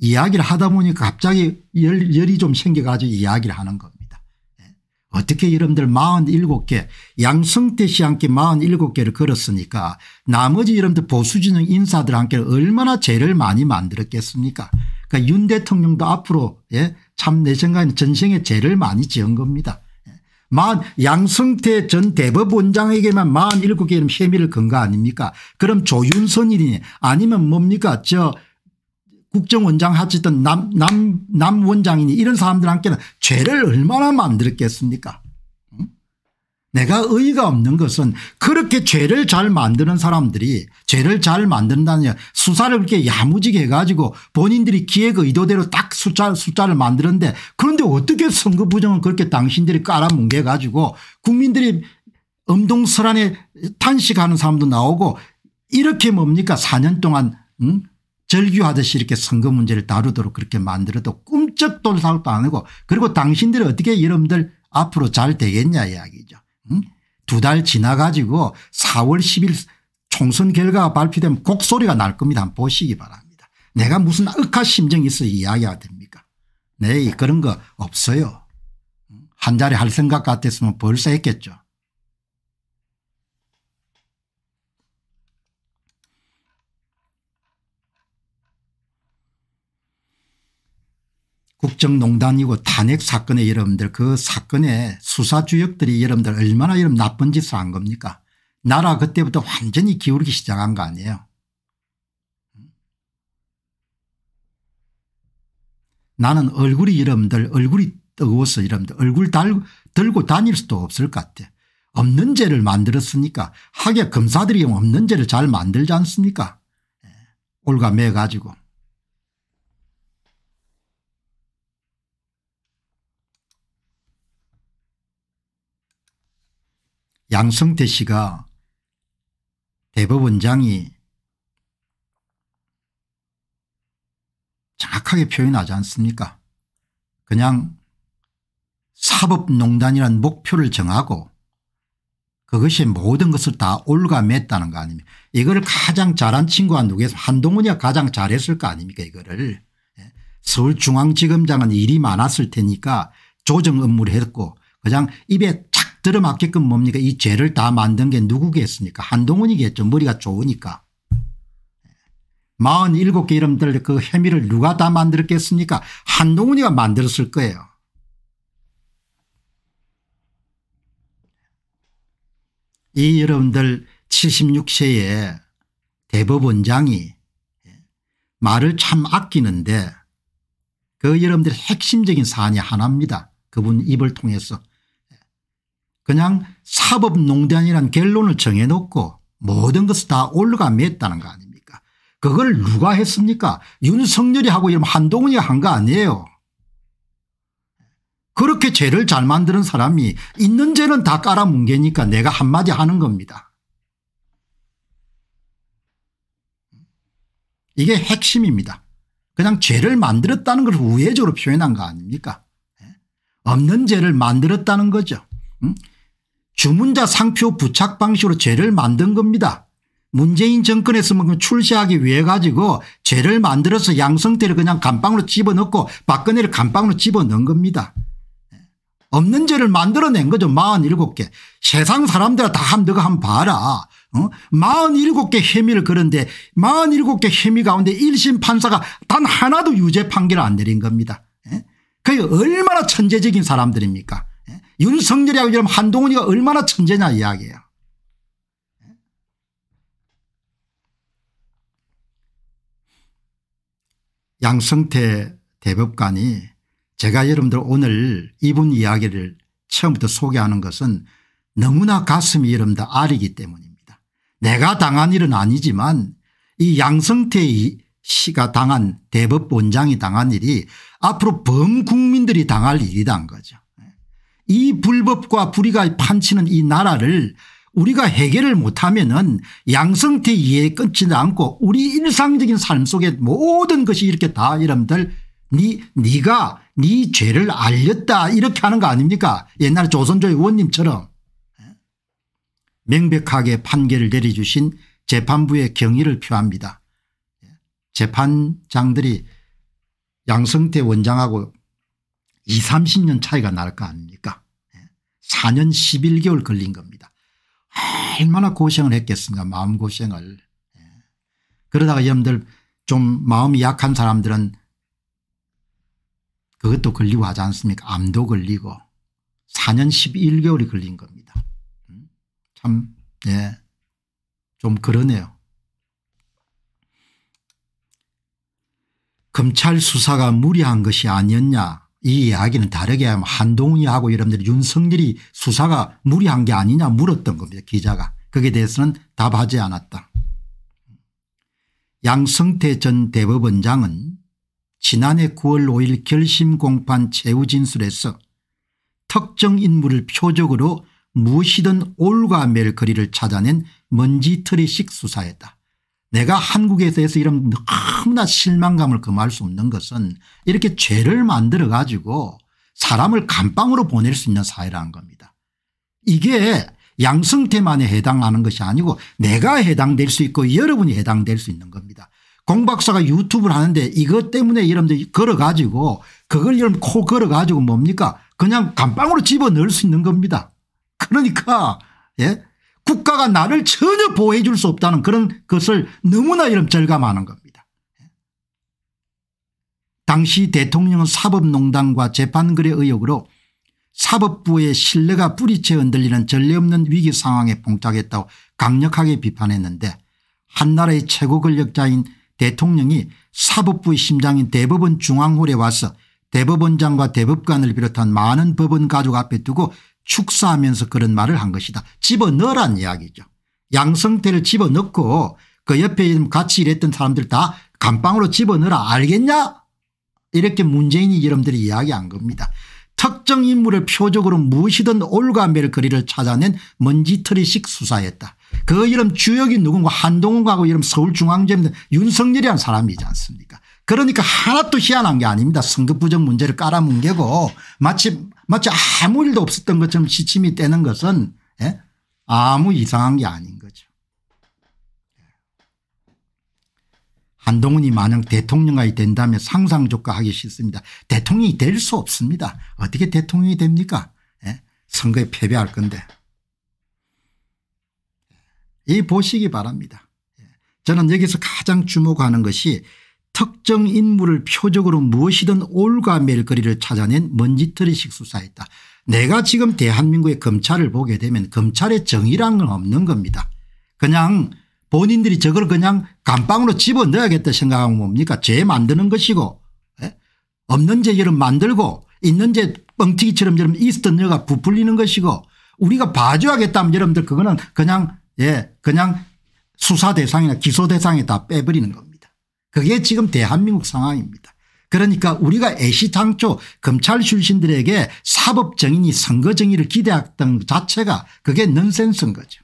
이야기를 하다 보니까 갑자기 열, 열이 좀 생겨가지고 이야기를 하는 겁니다. 예. 어떻게 여러분들 47개 양성태 씨 함께 47개를 걸었으니까 나머지 여러분들 보수진영 인사들 함께 얼마나 죄를 많이 만들었겠습니까 그러니까 윤 대통령도 앞으로 예? 참내 생각에는 전생에 죄를 많이 지은 겁니다. 예. 만 양성태 전 대법원장에게만 47개의 혐의를 건거 아닙니까 그럼 조윤선이니 아니면 뭡니까 저 국정원장 하시던 남, 남, 남 원장이니 이런 사람들한테는 죄를 얼마나 만들었겠습니까? 내가 의의가 없는 것은 그렇게 죄를 잘 만드는 사람들이 죄를 잘 만든다는 수사를 그렇게 야무지게 해가지고 본인들이 기획 의도대로 딱 숫자, 숫자를 만드는데 그런데 어떻게 선거 부정을 그렇게 당신들이 깔아뭉개가지고 국민들이 엄동설안에 탄식하는 사람도 나오고 이렇게 뭡니까 4년 동안 응? 절규하듯이 이렇게 선거 문제를 다루도록 그렇게 만들어도 꿈쩍 돌살도 안 하고 그리고 당신들이 어떻게 여러분들 앞으로 잘 되겠냐 이야기죠. 응? 두달 지나가지고 4월 10일 총선 결과가 발표되면 곡소리가 날 겁니다. 한번 보시기 바랍니다. 내가 무슨 억하 심정이 있어 이야기가 됩니까 네 그런 거 없어요. 한 자리 할 생각 같았으면 벌써 했겠죠. 국정농단이고 탄핵 사건에 여러분들 그 사건에 수사주역들이 여러분들 얼마나 여러분 나쁜 짓을 한 겁니까 나라 그때부터 완전히 기울기 시작한 거 아니에요 나는 얼굴이 여러분들 얼굴이 뜨거워서 여러분들 얼굴 달, 들고 다닐 수도 없을 것 같아 없는 죄를 만들었으니까 하게 검사들이 없는 죄를 잘 만들지 않습니까 예. 올가 매 가지고 양성태 씨가 대법원장이 정확하게 표현하지 않습니까 그냥 사법농단이란 목표를 정하고 그것이 모든 것을 다 올가맸다는 거 아닙니까 이걸 가장 잘한 친구가 누구겠어 한동훈이가 가장 잘했을 거 아닙니까 이거를 예. 서울중앙지검장은 일이 많았을 테니까 조정 업무를 했고 그냥 입에 들어맞게끔 뭡니까 이 죄를 다 만든 게 누구겠습니까 한동훈이겠죠 머리가 좋으니까 47개 이름 들그 혐의를 누가 다 만들었겠습니까 한동훈이가 만들었을 거예요 이 여러분들 7 6세의 대법원장이 말을 참 아끼는데 그 여러분들 의 핵심적인 사안이 하나입니다. 그분 입을 통해서 그냥 사법농단이라는 결론을 정해놓고 모든 것을 다 올라가 맸다는 거 아닙니까 그걸 누가 했습니까 윤석열이 하고 이러면 한동훈이한 거 아니에요 그렇게 죄를 잘 만드는 사람이 있는 죄는 다 깔아뭉개니까 내가 한마디 하는 겁니다 이게 핵심입니다 그냥 죄를 만들었다는 걸 우회적으로 표현한 거 아닙니까 예? 없는 죄를 만들었다는 거죠 음? 주문자 상표 부착 방식으로 죄를 만든 겁니다. 문재인 정권에서 출시하기 위해 가지고 죄를 만들어서 양성태를 그냥 감방으로 집어넣고 박근혜를 감방으로 집어넣은 겁니다. 없는 죄를 만들어낸 거죠. 47개. 세상 사람들아 다 함대가 한번 봐라. 어? 47개 혐의를 그런데 47개 혐의 가운데 1심 판사가 단 하나도 유죄 판결을 안 내린 겁니다. 예? 그게 얼마나 천재적인 사람들입니까. 윤석열이 알기로 한동훈이가 얼마나 천재냐 이야기예요. 양성태 대법관이 제가 여러분들 오늘 이분 이야기를 처음부터 소개하는 것은 너무나 가슴이 여러분들 아리기 때문입니다. 내가 당한 일은 아니지만 이 양성태 씨가 당한 대법원장이 당한 일이 앞으로 범국민들이 당할 일이란 거죠. 이 불법과 불의가 판치는 이 나라를 우리가 해결을 못하면 은 양성태 이해에 끊지도 않고 우리 일상적인 삶 속에 모든 것이 이렇게 다 여러분들 니, 니가 니 죄를 알렸다 이렇게 하는 거 아닙니까 옛날 조선조 의원님처럼 명백하게 판결을 내려주신 재판부의 경의를 표합니다. 재판장들이 양성태 원장하고 20, 30년 차이가 날 거 아닙니까 4년 예. 11개월 걸린 겁니다. 얼마나 고생을 했겠습니까 마음고생을. 예. 그러다가 여러분들 좀 마음이 약한 사람들은 그것도 걸리고 하지 않습니까 암도 걸리고 4년 11개월이 걸린 겁니다. 음? 참 예, 좀 그러네요. 검찰 수사가 무리한 것이 아니었냐 이 이야기는 다르게 하면 한동훈이하고 여러분들 이 윤석열이 수사가 무리한 게 아니냐 물었던 겁니다. 기자가. 거기에 대해서는 답하지 않았다. 양성태 전 대법원장은 지난해 9월 5일 결심 공판 최후 진술에서 특정 인물을 표적으로 무엇이든 올과 멜 거리를 찾아낸 먼지털이식 수사였다. 내가 한국에 대해서 이런 너무나 실망감을 금할 수 없는 것은 이렇게 죄를 만들어 가지고 사람을 감방으로 보낼 수 있는 사회라는 겁니다. 이게 양승태만에 해당하는 것이 아니고 내가 해당될 수 있고 여러분이 해당될 수 있는 겁니다. 공박사가 유튜브를 하는데 이것 때문에 여러분들 이 걸어가지고 그걸 여러분 코 걸어가지고 뭡니까 그냥 감방으로 집어넣을 수 있는 겁니다. 그러니까 예 국가가 나를 전혀 보호해 줄 수 없다는 그런 것을 너무나 이런 절감하는 겁니다. 당시 대통령은 사법농단과 재판거래 의혹으로 사법부의 신뢰가 뿌리채 흔들리는 전례 없는 위기 상황에 봉착했다고 강력하게 비판했는데 한나라의 최고 권력자인 대통령이 사법부의 심장인 대법원 중앙홀에 와서 대법원장과 대법관을 비롯한 많은 법원 가족 앞에 두고 축사하면서 그런 말을 한 것이다. 집어넣으란 이야기죠. 양성태를 집어넣고 그 옆에 같이 일했던 사람들 다 감방으로 집어넣으라 알겠냐 이렇게 문재인이 여러분들이 이야기한 겁니다. 특정 인물의 표적으로 무엇이든 올가매를 거리를 찾아낸 먼지털이식 수사였다. 그 이름 주역이 누군가 한동훈하고 이름 서울중앙지검 윤석열이라는 사람이지 않습니까 그러니까 하나도 희한한 게 아닙니다. 성급부정 문제를 깔아뭉개고 마치 마치 아무 일도 없었던 것처럼 시침이 떼는 것은 예? 아무 이상한 게 아닌 거죠. 예. 한동훈이 만약 대통령이 된다면 상상조차 하기 싫습니다. 대통령이 될 수 없습니다. 어떻게 대통령이 됩니까? 예? 선거에 패배할 건데. 예. 이 보시기 바랍니다. 예. 저는 여기서 가장 주목하는 것이 특정 인물을 표적으로 무엇이든 올가멜거리를 찾아낸 먼지털이식 수사였다. 내가 지금 대한민국의 검찰을 보게 되면 검찰의 정의란 건 없는 겁니다. 그냥 본인들이 저걸 그냥 감방으로 집어넣어야겠다 생각하면 뭡니까 죄 만드는 것이고 에? 예? 없는 죄처럼 만들고 있는 죄 뻥튀기처럼 여러 이스턴 여가 부풀리는 것이고 우리가 봐줘야겠다면 여러분들 그거는 그냥 예 그냥 수사 대상이나 기소 대상에 다 빼버리는 겁니다. 그게 지금 대한민국 상황입니다. 그러니까 우리가 애시당초 검찰 출신들에게 사법정인이 선거정의를 기대했던 자체가 그게 넌센스인 거죠.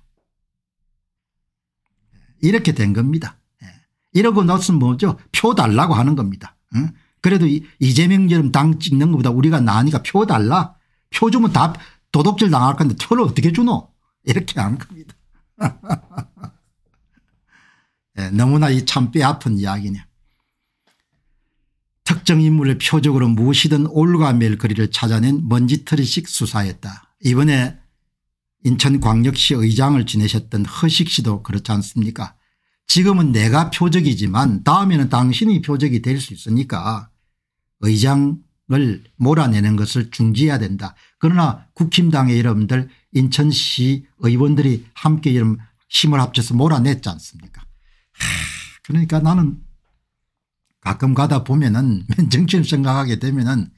예. 이렇게 된 겁니다. 예. 이러고 나서 뭐죠 표 달라고 하는 겁니다. 응? 그래도 이재명처럼 당 찍는 것보다 우리가 나으니까 표 달라. 표 주면 다 도둑질 당할 건데 표를 어떻게 주노 이렇게 하는 겁니다. 예, 너무나 이참 뼈아픈 이야기네 특정 인물의 표적으로 무엇이든 올가멜 거리를 찾아낸 먼지털이식 수사였다. 이번에 인천광역시 의장을 지내셨던 허식 씨도 그렇지 않습니까 지금은 내가 표적이지만 다음에는 당신이 표적이 될 수 있으니까 의장을 몰아내는 것을 중지해야 된다. 그러나 국힘당의 여러분들 인천시 의원들이 함께 힘을 합쳐서 몰아냈지 않습니까 그러니까 나는 가끔 가다 보면은 맨정신 생각하게 되면은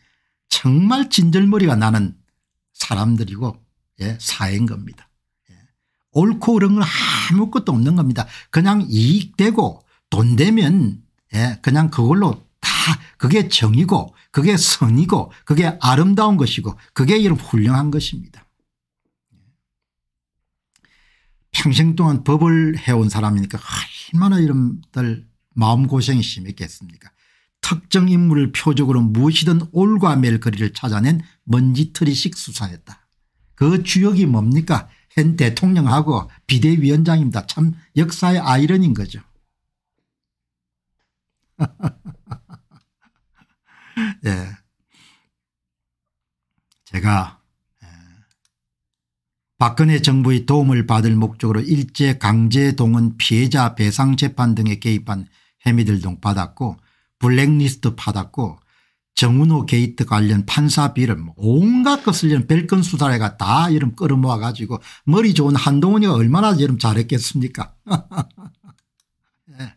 정말 진절머리가 나는 사람들이고 예, 사인 겁니다. 예. 옳고 그런 건 아무것도 없는 겁니다. 그냥 이익되고 돈 되면 예, 그냥 그걸로 다 그게 정이고 그게 선이고 그게 아름다운 것이고 그게 이런 훌륭한 것입니다. 예. 평생 동안 법을 해온 사람이니까 얼마나 이름들 마음고생이 심했겠습니까 특정 인물을 표적으로 무엇이든 올과 멜거리를 찾아낸 먼지털이식 수사였다. 그 주역이 뭡니까 현 대통령하고 비대위원장입니다. 참 역사의 아이러니인 거죠. 예. 제가 박근혜 정부의 도움을 받을 목적으로 일제강제동원 피해자 배상재판 등에 개입한 해미들도 받았고 블랙리스트 받았고 정은호 게이트 관련 판사 비름 온갖 것을 이런 벨건 수사례가 다 이름 끌어모아 가지고 머리 좋은 한동훈이가 얼마나 이름 잘했겠습니까 예.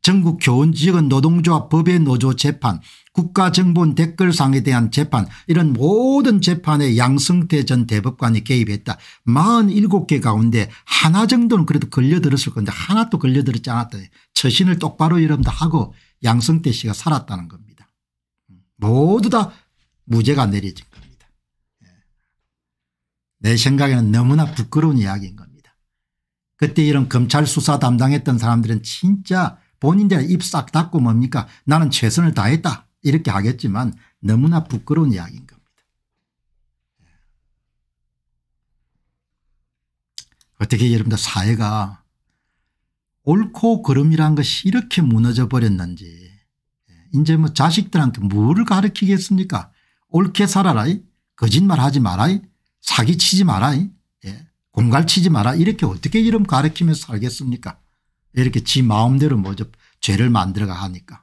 전국 교원 직은 노동조합 법의 노조 재판 국가정보원 댓글상에 대한 재판 이런 모든 재판에 양승태 전 대법관이 개입했다. 47개 가운데 하나 정도는 그래도 걸려들었을 건데 하나도 걸려들었지 않았다. 처신을 똑바로 여러분들 하고 양승태 씨가 살았다는 겁니다. 모두 다 무죄가 내려진 겁니다. 예. 내 생각에는 너무나 부끄러운 이야기인 겁니다. 그때 이런 검찰 수사 담당했던 사람들은 진짜 본인들 입싹 닫고 뭡니까 나는 최선을 다했다 이렇게 하겠지만 너무나 부끄러운 이야기인 겁니다. 예. 어떻게 여러분들 사회가 옳고 그름이란 것이 이렇게 무너져 버렸는지 예. 이제 뭐 자식들한테 뭐 가르치겠습니까 옳게 살아라 거짓말하지 마라 사기치지 마라 예. 공갈치지 마라 이렇게 어떻게 이름 가르치면서 살겠습니까 이렇게 지 마음대로 뭐죠 죄를 만들어가 하니까